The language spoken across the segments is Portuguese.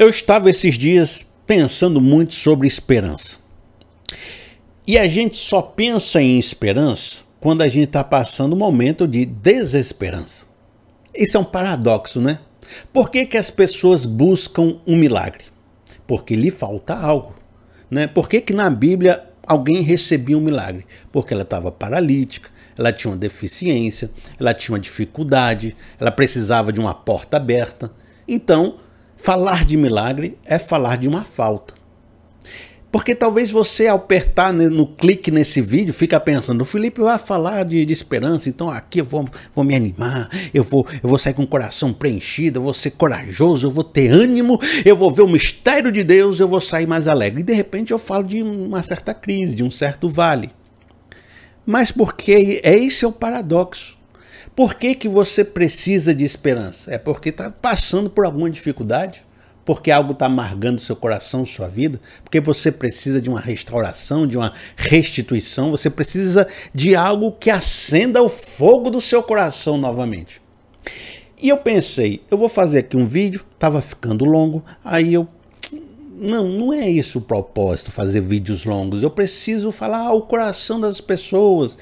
Eu estava esses dias pensando muito sobre esperança. E a gente só pensa em esperança quando a gente está passando um momento de desesperança. Isso é um paradoxo, né? Por que, que as pessoas buscam um milagre? Porque lhe falta algo. Né? Por que, que na Bíblia alguém recebia um milagre? Porque ela estava paralítica, ela tinha uma deficiência, ela tinha uma dificuldade, ela precisava de uma porta aberta. Então, Falar de milagre é falar de uma falta. Porque talvez você, ao apertar no clique nesse vídeo, fica pensando, o Felipe vai falar de, de, esperança, então aqui eu vou, vou me animar, eu vou, eu vou sair com o coração preenchido, eu vou ser corajoso, eu vou ter ânimo, eu vou ver o mistério de Deus, eu vou sair mais alegre. E de repente eu falo de uma certa crise, de um certo vale. Mas porque é esse é o paradoxo. Por que, que você precisa de esperança? É porque está passando por alguma dificuldade? Porque algo está amargando seu coração, sua vida? Porque você precisa de uma restauração, de uma restituição? Você precisa de algo que acenda o fogo do seu coração novamente. E eu pensei, eu vou fazer aqui um vídeo, estava ficando longo, aí eu não, não é isso o propósito, fazer vídeos longos. Eu preciso falar ao coração das pessoas.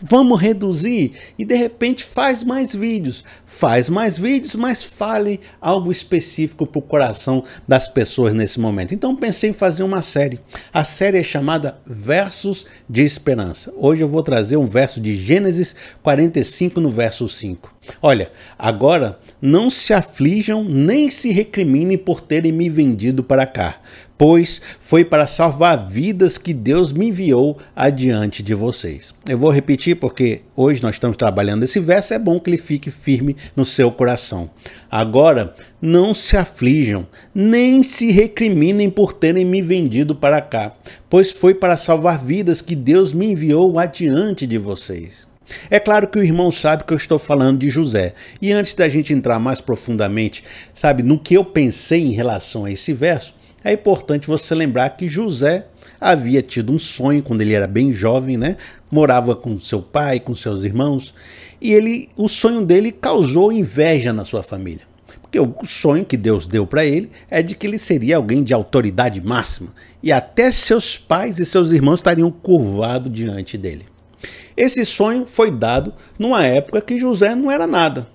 vamos reduzir e de repente faz mais vídeos. Faz mais vídeos, mas fale algo específico para o coração das pessoas nesse momento. Então pensei em fazer uma série. A série é chamada Versos de Esperança. Hoje eu vou trazer um verso de Gênesis 45 no verso 5. Olha, agora não se aflijam nem se recriminem por terem me vendido para cá, pois foi para salvar vidas que Deus me enviou adiante de vocês. Eu vou repetir porque hoje nós estamos trabalhando esse verso, é bom que ele fique firme no seu coração. Agora, não se aflijam, nem se recriminem por terem me vendido para cá, pois foi para salvar vidas que Deus me enviou adiante de vocês. É claro que o irmão sabe que eu estou falando de José. E antes da gente entrar mais profundamente, sabe, no que eu pensei em relação a esse verso, é importante você lembrar que José havia tido um sonho quando ele era bem jovem, né? Morava com seu pai, com seus irmãos, e ele, o sonho dele causou inveja na sua família. Porque o sonho que Deus deu para ele é de que ele seria alguém de autoridade máxima, e até seus pais e seus irmãos estariam curvados diante dele. Esse sonho foi dado numa época que José não era nada.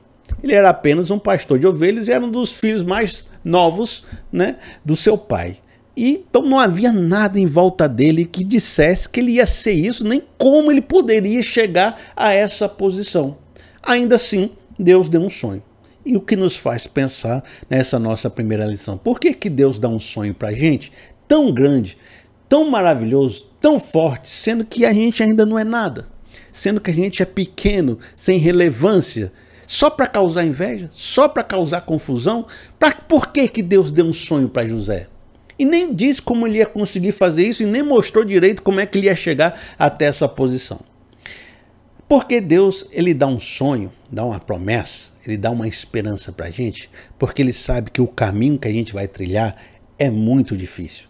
Ele era apenas um pastor de ovelhas e era um dos filhos mais novos né, do seu pai. E, então não havia nada em volta dele que dissesse que ele ia ser isso, nem como ele poderia chegar a essa posição. Ainda assim, Deus deu um sonho. E o que nos faz pensar nessa nossa primeira lição? Por que, que Deus dá um sonho para a gente tão grande tão maravilhoso, tão forte, sendo que a gente ainda não é nada, sendo que a gente é pequeno, sem relevância, só para causar inveja, só para causar confusão? Pra, por que, que Deus deu um sonho para José? E nem diz como ele ia conseguir fazer isso e nem mostrou direito como é que ele ia chegar até essa posição. Porque Deus ele dá um sonho, dá uma promessa, ele dá uma esperança para a gente, porque ele sabe que o caminho que a gente vai trilhar é muito difícil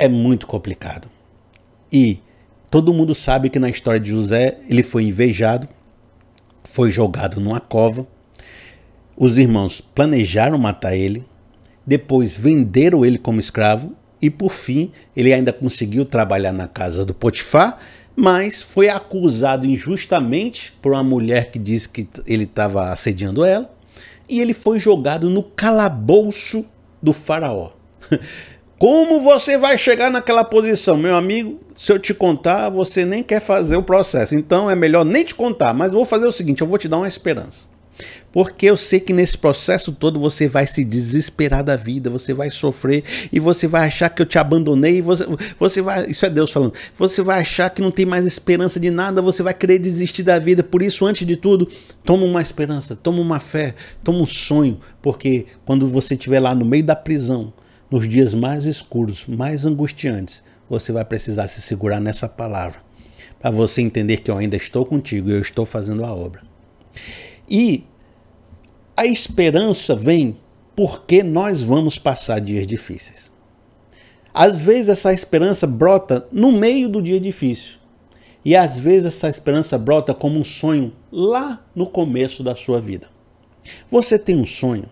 é muito complicado. E todo mundo sabe que na história de José ele foi invejado, foi jogado numa cova. Os irmãos planejaram matar ele, depois venderam ele como escravo e por fim ele ainda conseguiu trabalhar na casa do Potifar, mas foi acusado injustamente por uma mulher que disse que ele estava assediando ela e ele foi jogado no calabouço do faraó. Como você vai chegar naquela posição, meu amigo? Se eu te contar, você nem quer fazer o processo. Então é melhor nem te contar, mas vou fazer o seguinte, eu vou te dar uma esperança. Porque eu sei que nesse processo todo você vai se desesperar da vida, você vai sofrer e você vai achar que eu te abandonei, você, você vai, isso é Deus falando. Você vai achar que não tem mais esperança de nada, você vai querer desistir da vida. Por isso, antes de tudo, toma uma esperança, toma uma fé, toma um sonho, porque quando você estiver lá no meio da prisão, nos dias mais escuros, mais angustiantes, você vai precisar se segurar nessa palavra, para você entender que eu ainda estou contigo, e eu estou fazendo a obra. E a esperança vem porque nós vamos passar dias difíceis. Às vezes essa esperança brota no meio do dia difícil. E às vezes essa esperança brota como um sonho lá no começo da sua vida. Você tem um sonho,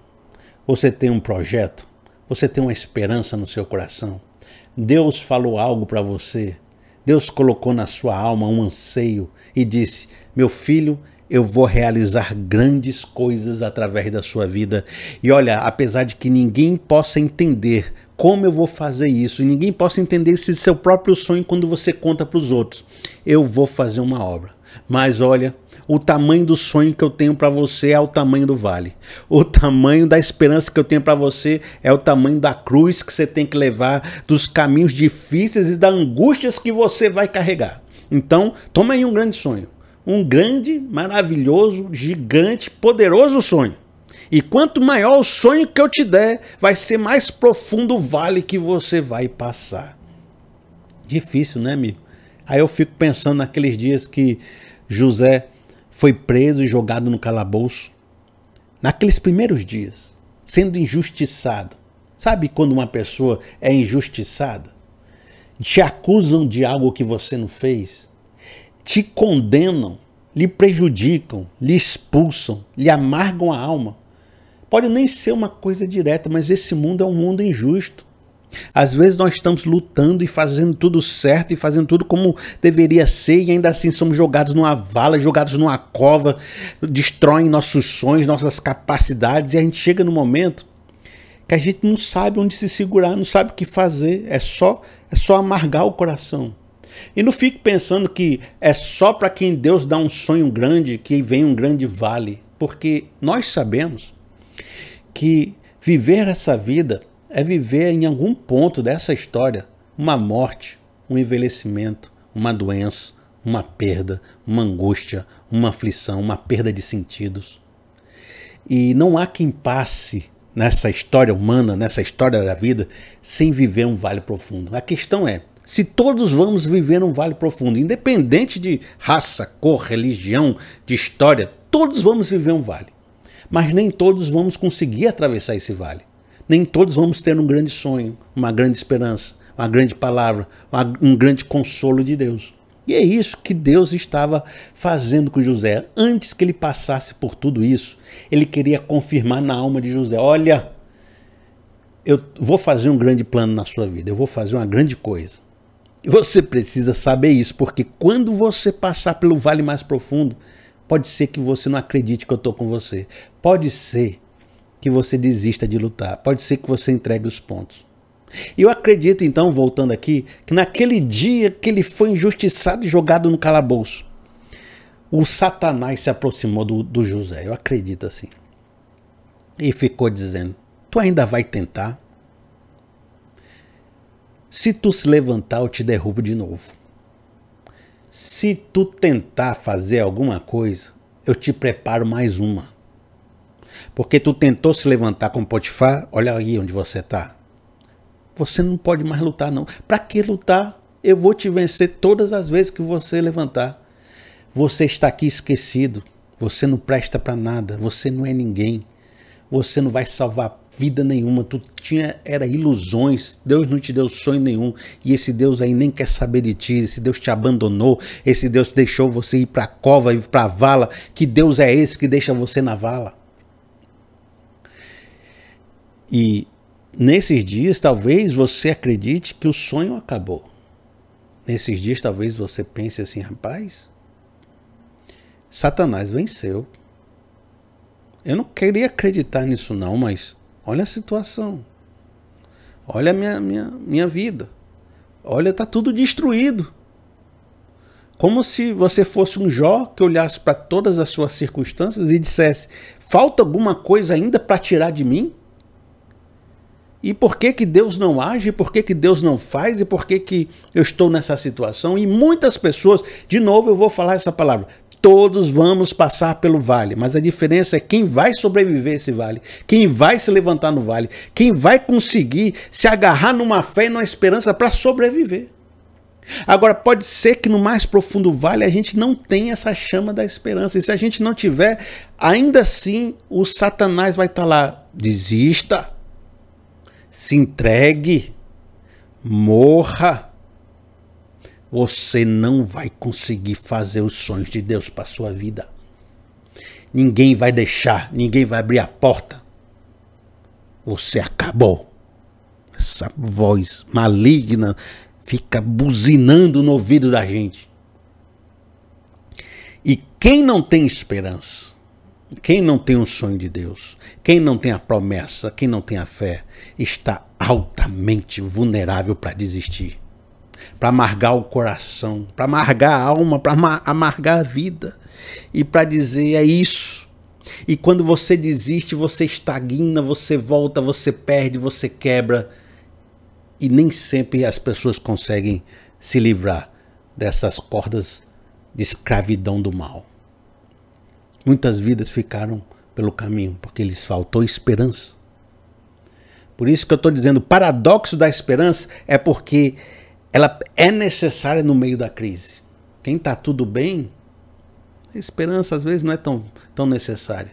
você tem um projeto, você tem uma esperança no seu coração. Deus falou algo para você. Deus colocou na sua alma um anseio e disse: Meu filho, eu vou realizar grandes coisas através da sua vida. E olha, apesar de que ninguém possa entender como eu vou fazer isso, e ninguém possa entender esse seu próprio sonho quando você conta para os outros, eu vou fazer uma obra. Mas olha, o tamanho do sonho que eu tenho para você é o tamanho do vale. O tamanho da esperança que eu tenho para você é o tamanho da cruz que você tem que levar, dos caminhos difíceis e das angústias que você vai carregar. Então, toma aí um grande sonho. Um grande, maravilhoso, gigante, poderoso sonho. E quanto maior o sonho que eu te der, vai ser mais profundo o vale que você vai passar. Difícil, né, amigo? Aí eu fico pensando naqueles dias que José foi preso e jogado no calabouço. Naqueles primeiros dias, sendo injustiçado. Sabe quando uma pessoa é injustiçada? Te acusam de algo que você não fez, te condenam, lhe prejudicam, lhe expulsam, lhe amargam a alma. Pode nem ser uma coisa direta, mas esse mundo é um mundo injusto. Às vezes nós estamos lutando e fazendo tudo certo e fazendo tudo como deveria ser e ainda assim somos jogados numa vala, jogados numa cova, destroem nossos sonhos, nossas capacidades e a gente chega no momento que a gente não sabe onde se segurar, não sabe o que fazer, é só é só amargar o coração. E não fique pensando que é só para quem Deus dá um sonho grande que vem um grande vale, porque nós sabemos que viver essa vida é viver em algum ponto dessa história uma morte, um envelhecimento, uma doença, uma perda, uma angústia, uma aflição, uma perda de sentidos. E não há quem passe nessa história humana, nessa história da vida, sem viver um vale profundo. A questão é: se todos vamos viver um vale profundo, independente de raça, cor, religião, de história, todos vamos viver um vale. Mas nem todos vamos conseguir atravessar esse vale. Nem todos vamos ter um grande sonho, uma grande esperança, uma grande palavra, uma, um grande consolo de Deus. E é isso que Deus estava fazendo com José. Antes que ele passasse por tudo isso, ele queria confirmar na alma de José: olha, eu vou fazer um grande plano na sua vida, eu vou fazer uma grande coisa. E você precisa saber isso, porque quando você passar pelo vale mais profundo, pode ser que você não acredite que eu estou com você. Pode ser que você desista de lutar, pode ser que você entregue os pontos. Eu acredito então, voltando aqui, que naquele dia que ele foi injustiçado e jogado no calabouço, o Satanás se aproximou do, do José, eu acredito assim. E ficou dizendo: Tu ainda vai tentar? Se tu se levantar, eu te derrubo de novo. Se tu tentar fazer alguma coisa, eu te preparo mais uma. Porque tu tentou se levantar com Potifar, olha aí onde você está. Você não pode mais lutar, não. Para que lutar? Eu vou te vencer todas as vezes que você levantar. Você está aqui esquecido. Você não presta para nada. Você não é ninguém. Você não vai salvar vida nenhuma. Tu tinha era ilusões. Deus não te deu sonho nenhum. E esse Deus aí nem quer saber de ti. Esse Deus te abandonou. Esse Deus deixou você ir para a cova e para a vala. Que Deus é esse que deixa você na vala? E nesses dias, talvez você acredite que o sonho acabou. Nesses dias, talvez você pense assim, rapaz, Satanás venceu. Eu não queria acreditar nisso, não, mas olha a situação. Olha a minha, minha, minha vida. Olha, está tudo destruído. Como se você fosse um Jó que olhasse para todas as suas circunstâncias e dissesse: falta alguma coisa ainda para tirar de mim? E por que, que Deus não age? Por que, que Deus não faz? E por que, que eu estou nessa situação? E muitas pessoas, de novo eu vou falar essa palavra, todos vamos passar pelo vale, mas a diferença é quem vai sobreviver esse vale, quem vai se levantar no vale, quem vai conseguir se agarrar numa fé e numa esperança para sobreviver. Agora, pode ser que no mais profundo vale a gente não tenha essa chama da esperança. E se a gente não tiver, ainda assim o Satanás vai estar tá lá. Desista se entregue, morra, você não vai conseguir fazer os sonhos de Deus para sua vida. Ninguém vai deixar, ninguém vai abrir a porta. Você acabou. Essa voz maligna fica buzinando no ouvido da gente. E quem não tem esperança, quem não tem um sonho de Deus, quem não tem a promessa, quem não tem a fé, está altamente vulnerável para desistir, para amargar o coração, para amargar a alma, para amargar a vida e para dizer é isso. E quando você desiste, você estagna, você volta, você perde, você quebra. E nem sempre as pessoas conseguem se livrar dessas cordas de escravidão do mal. Muitas vidas ficaram pelo caminho porque lhes faltou esperança. Por isso que eu estou dizendo, o paradoxo da esperança é porque ela é necessária no meio da crise. Quem está tudo bem, a esperança às vezes não é tão, tão necessária.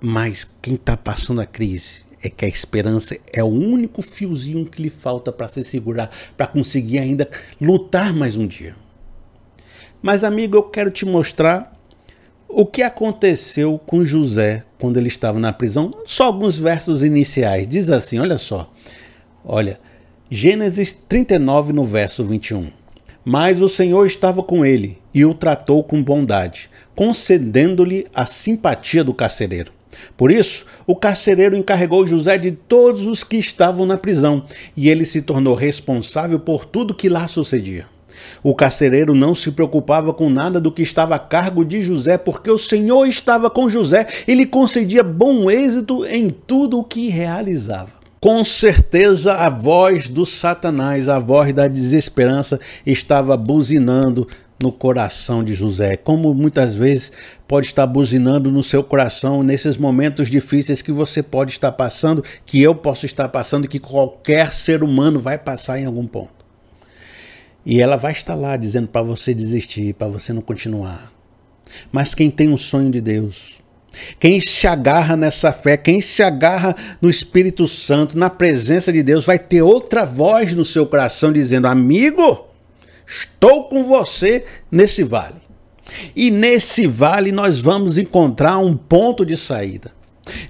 Mas quem está passando a crise é que a esperança é o único fiozinho que lhe falta para se segurar, para conseguir ainda lutar mais um dia. Mas, amigo, eu quero te mostrar o que aconteceu com José quando ele estava na prisão? Só alguns versos iniciais. Diz assim: olha só. Olha, Gênesis 39, no verso 21. Mas o Senhor estava com ele e o tratou com bondade, concedendo-lhe a simpatia do carcereiro. Por isso, o carcereiro encarregou José de todos os que estavam na prisão, e ele se tornou responsável por tudo que lá sucedia. O carcereiro não se preocupava com nada do que estava a cargo de José, porque o Senhor estava com José e lhe concedia bom êxito em tudo o que realizava. Com certeza a voz do Satanás, a voz da desesperança, estava buzinando no coração de José, como muitas vezes pode estar buzinando no seu coração nesses momentos difíceis que você pode estar passando, que eu posso estar passando, que qualquer ser humano vai passar em algum ponto. E ela vai estar lá dizendo para você desistir, para você não continuar. Mas quem tem um sonho de Deus, quem se agarra nessa fé, quem se agarra no Espírito Santo, na presença de Deus, vai ter outra voz no seu coração dizendo: Amigo, estou com você nesse vale. E nesse vale nós vamos encontrar um ponto de saída.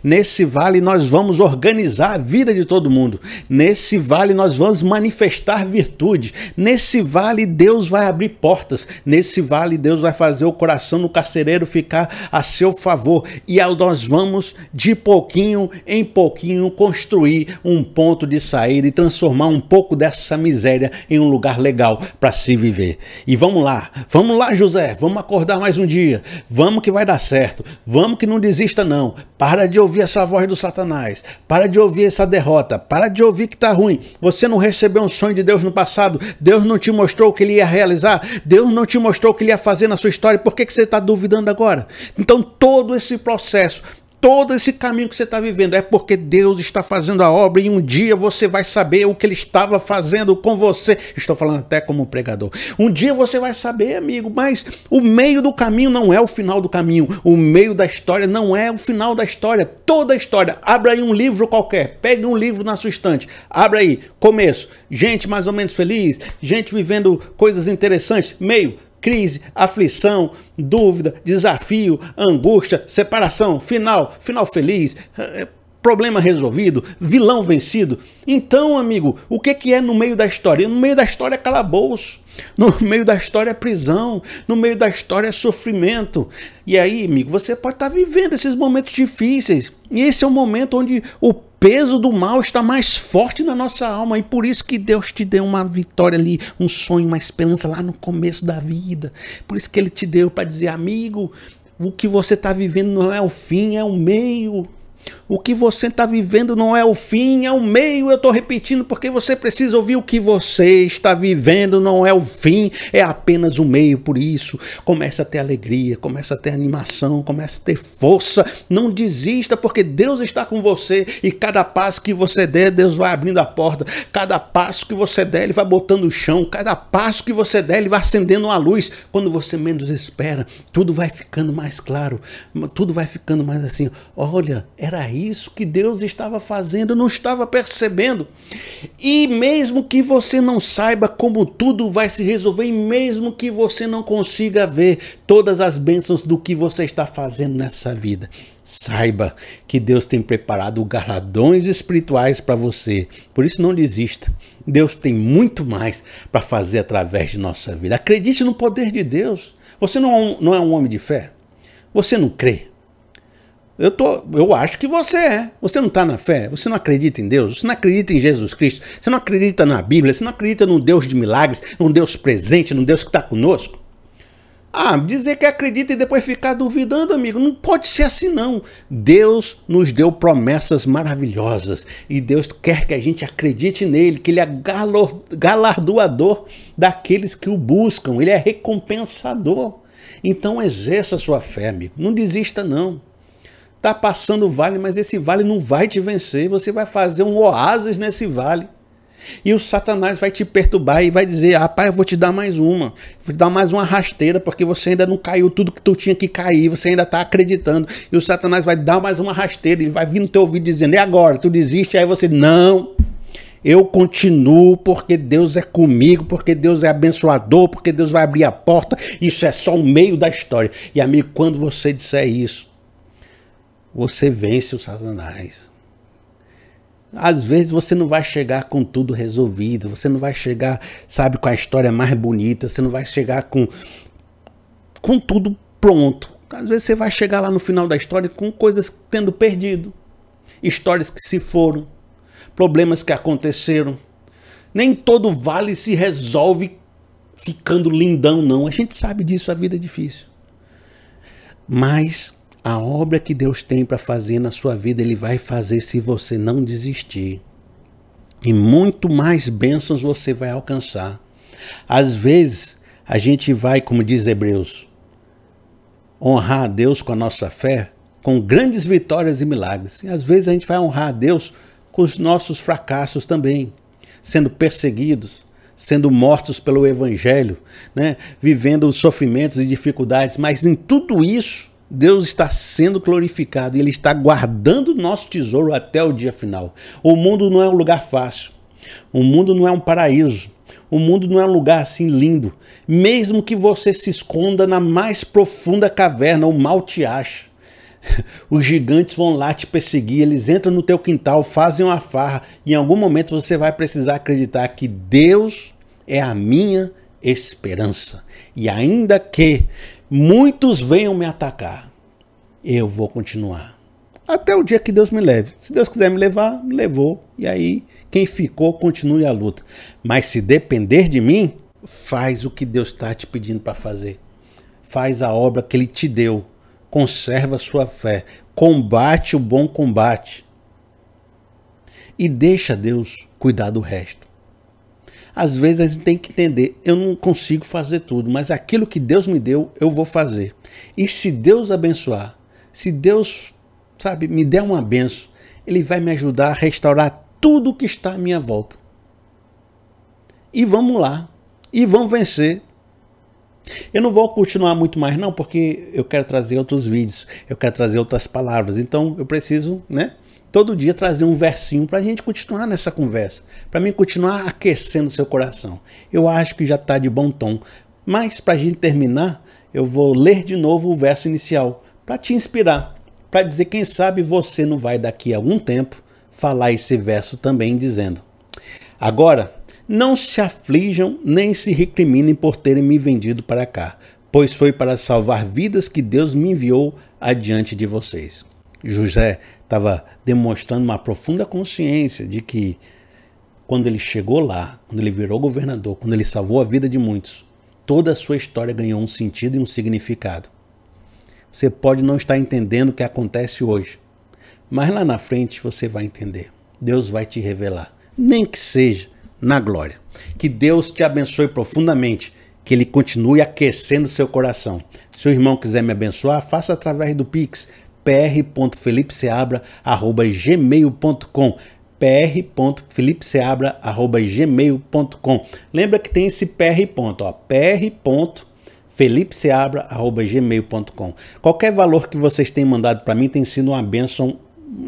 Nesse vale nós vamos organizar a vida de todo mundo. Nesse vale nós vamos manifestar virtude. Nesse vale Deus vai abrir portas. Nesse vale Deus vai fazer o coração do carcereiro ficar a seu favor. E nós vamos de pouquinho em pouquinho construir um ponto de saída e transformar um pouco dessa miséria em um lugar legal para se viver. E vamos lá, vamos lá, José, vamos acordar mais um dia. Vamos que vai dar certo. Vamos que não desista não. Para de ouvir essa voz do Satanás. Para de ouvir essa derrota. Para de ouvir que está ruim. Você não recebeu um sonho de Deus no passado. Deus não te mostrou o que ele ia realizar. Deus não te mostrou o que ele ia fazer na sua história. Por que, que você está duvidando agora? Então, todo esse processo todo esse caminho que você está vivendo é porque Deus está fazendo a obra e um dia você vai saber o que Ele estava fazendo com você. Estou falando até como pregador. Um dia você vai saber, amigo, mas o meio do caminho não é o final do caminho. O meio da história não é o final da história. Toda a história. Abra aí um livro qualquer. Pegue um livro na sua estante. Abra aí. Começo. Gente mais ou menos feliz. Gente vivendo coisas interessantes. Meio crise, aflição, dúvida, desafio, angústia, separação, final, final feliz, eh, problema resolvido, vilão vencido. Então, amigo, o que, que é no meio da história? No meio da história é calabouço, no meio da história é prisão, no meio da história é sofrimento. E aí, amigo, você pode estar tá vivendo esses momentos difíceis. E esse é o momento onde o peso do mal está mais forte na nossa alma e por isso que Deus te deu uma vitória ali, um sonho, uma esperança lá no começo da vida. Por isso que ele te deu para dizer, amigo, o que você está vivendo não é o fim, é o meio. O que você está vivendo não é o fim, é o meio. Eu estou repetindo porque você precisa ouvir. O que você está vivendo não é o fim, é apenas o meio. Por isso, começa a ter alegria, começa a ter animação, começa a ter força. Não desista, porque Deus está com você e cada passo que você der, Deus vai abrindo a porta. Cada passo que você der, Ele vai botando o chão. Cada passo que você der, Ele vai acendendo uma luz. Quando você menos espera, tudo vai ficando mais claro, tudo vai ficando mais assim. Olha, era era isso que Deus estava fazendo, não estava percebendo. E mesmo que você não saiba como tudo vai se resolver, e mesmo que você não consiga ver todas as bênçãos do que você está fazendo nessa vida, saiba que Deus tem preparado galardões espirituais para você. Por isso, não desista. Deus tem muito mais para fazer através de nossa vida. Acredite no poder de Deus. Você não, é não é um homem de fé? Você não crê? Eu, tô, eu acho que você é. Você não está na fé, você não acredita em Deus, você não acredita em Jesus Cristo, você não acredita na Bíblia, você não acredita num Deus de milagres, num Deus presente, num Deus que está conosco. Ah, dizer que acredita e depois ficar duvidando, amigo, não pode ser assim não. Deus nos deu promessas maravilhosas e Deus quer que a gente acredite nele, que ele é galardoador daqueles que o buscam, ele é recompensador. Então exerça sua fé, amigo, não desista não tá passando vale, mas esse vale não vai te vencer. Você vai fazer um oásis nesse vale. E o Satanás vai te perturbar e vai dizer: ah, Rapaz, eu vou te dar mais uma, vou te dar mais uma rasteira, porque você ainda não caiu tudo que tu tinha que cair, você ainda está acreditando. E o Satanás vai dar mais uma rasteira e vai vir no teu ouvido dizendo: E é agora? Tu desiste? Aí você: Não, eu continuo porque Deus é comigo, porque Deus é abençoador, porque Deus vai abrir a porta. Isso é só o meio da história. E amigo, quando você disser isso, você vence o Satanás. Às vezes você não vai chegar com tudo resolvido, você não vai chegar, sabe, com a história mais bonita, você não vai chegar com, com tudo pronto. Às vezes você vai chegar lá no final da história com coisas tendo perdido, histórias que se foram, problemas que aconteceram. Nem todo vale se resolve ficando lindão, não. A gente sabe disso, a vida é difícil. Mas a obra que Deus tem para fazer na sua vida, Ele vai fazer se você não desistir. E muito mais bênçãos você vai alcançar. Às vezes, a gente vai, como diz Hebreus, honrar a Deus com a nossa fé, com grandes vitórias e milagres. E às vezes a gente vai honrar a Deus com os nossos fracassos também, sendo perseguidos, sendo mortos pelo Evangelho, né? vivendo sofrimentos e dificuldades, mas em tudo isso Deus está sendo glorificado e Ele está guardando o nosso tesouro até o dia final. O mundo não é um lugar fácil. O mundo não é um paraíso. O mundo não é um lugar assim lindo. Mesmo que você se esconda na mais profunda caverna, o mal te acha. Os gigantes vão lá te perseguir, eles entram no teu quintal, fazem uma farra. Em algum momento você vai precisar acreditar que Deus é a minha esperança. E ainda que Muitos venham me atacar. Eu vou continuar. Até o dia que Deus me leve. Se Deus quiser me levar, me levou. E aí, quem ficou, continue a luta. Mas se depender de mim, faz o que Deus está te pedindo para fazer. Faz a obra que Ele te deu. Conserva a sua fé. Combate o bom combate. E deixa Deus cuidar do resto. Às vezes a gente tem que entender, eu não consigo fazer tudo, mas aquilo que Deus me deu, eu vou fazer. E se Deus abençoar, se Deus, sabe, me der uma benção, ele vai me ajudar a restaurar tudo que está à minha volta. E vamos lá, e vamos vencer. Eu não vou continuar muito mais não, porque eu quero trazer outros vídeos, eu quero trazer outras palavras, então eu preciso, né, todo dia trazer um versinho para a gente continuar nessa conversa, para mim continuar aquecendo seu coração. Eu acho que já está de bom tom. Mas para a gente terminar, eu vou ler de novo o verso inicial para te inspirar, para dizer quem sabe você não vai daqui a algum tempo falar esse verso também dizendo: Agora, não se aflijam nem se recriminem por terem me vendido para cá, pois foi para salvar vidas que Deus me enviou adiante de vocês. José estava demonstrando uma profunda consciência de que quando ele chegou lá, quando ele virou governador, quando ele salvou a vida de muitos, toda a sua história ganhou um sentido e um significado. Você pode não estar entendendo o que acontece hoje, mas lá na frente você vai entender. Deus vai te revelar, nem que seja na glória. Que Deus te abençoe profundamente, que Ele continue aquecendo seu coração. Se o irmão quiser me abençoar, faça através do Pix pr.felipeseabra@gmail.com pr.felipeseabra@gmail.com. Lembra que tem esse pr. ó, pr felipeseabra.gmail.com. Qualquer valor que vocês têm mandado para mim tem sido uma bênção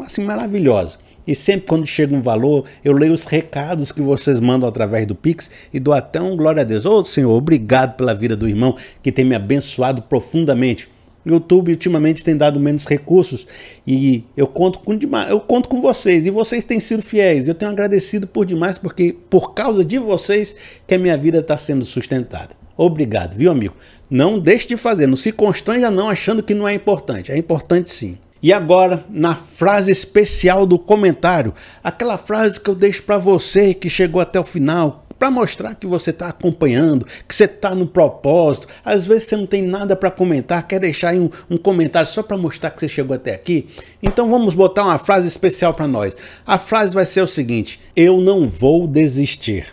assim, maravilhosa. E sempre quando chega um valor, eu leio os recados que vocês mandam através do Pix e dou até um glória a Deus. Ô oh, Senhor, obrigado pela vida do irmão que tem me abençoado profundamente. O YouTube ultimamente tem dado menos recursos e eu conto com eu conto com vocês e vocês têm sido fiéis. Eu tenho agradecido por demais porque por causa de vocês que a minha vida está sendo sustentada. Obrigado, viu amigo? Não deixe de fazer, não se constranja não achando que não é importante. É importante sim. E agora, na frase especial do comentário, aquela frase que eu deixo para você que chegou até o final, para mostrar que você está acompanhando, que você está no propósito. Às vezes você não tem nada para comentar, quer deixar aí um, um comentário só para mostrar que você chegou até aqui. Então vamos botar uma frase especial para nós. A frase vai ser o seguinte: Eu não vou desistir.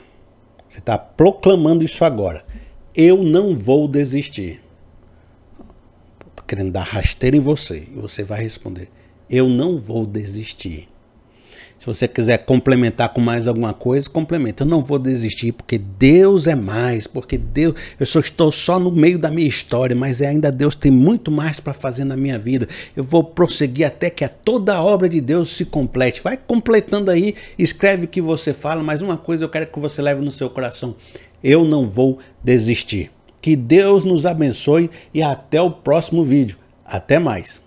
Você está proclamando isso agora. Eu não vou desistir. querendo dar rasteira em você. E você vai responder: Eu não vou desistir. Se você quiser complementar com mais alguma coisa, complementa. Eu não vou desistir porque Deus é mais, porque Deus, eu só estou só no meio da minha história, mas é ainda Deus tem muito mais para fazer na minha vida. Eu vou prosseguir até que a toda a obra de Deus se complete. Vai completando aí, escreve o que você fala, mas uma coisa eu quero que você leve no seu coração. Eu não vou desistir. Que Deus nos abençoe e até o próximo vídeo. Até mais.